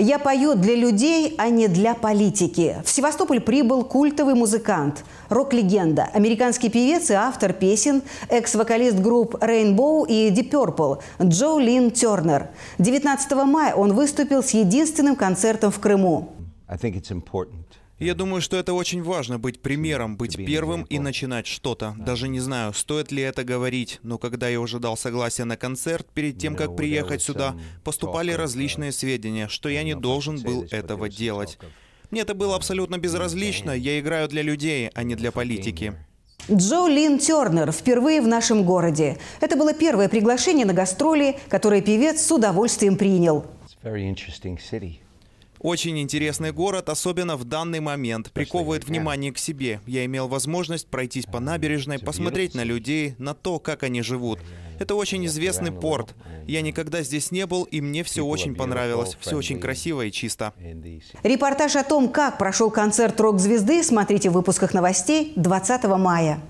«Я пою для людей, а не для политики». В Севастополь прибыл культовый музыкант, рок-легенда, американский певец и автор песен, экс-вокалист групп Rainbow и Deep Purple Джо Лин Тернер. 19 мая он выступил с единственным концертом в Крыму. I think it's important я думаю, что это очень важно, быть примером, быть первым и начинать что-то. Даже не знаю, стоит ли это говорить, но когда я уже дал согласие на концерт, перед тем, как приехать сюда, поступали различные сведения, что я не должен был этого делать. Мне это было абсолютно безразлично, я играю для людей, а не для политики. Джо Лин Тернер впервые в нашем городе. Это было первое приглашение на гастроли, которое певец с удовольствием принял. Очень интересный город, особенно в данный момент, приковывает внимание к себе. Я имел возможность пройтись по набережной, посмотреть на людей, на то, как они живут. Это очень известный порт. Э, Я никогда здесь не был, и мне все очень понравилось. Все очень красиво и чисто. Репортаж о том, как прошел концерт рок-звезды, смотрите в выпусках новостей 20 мая.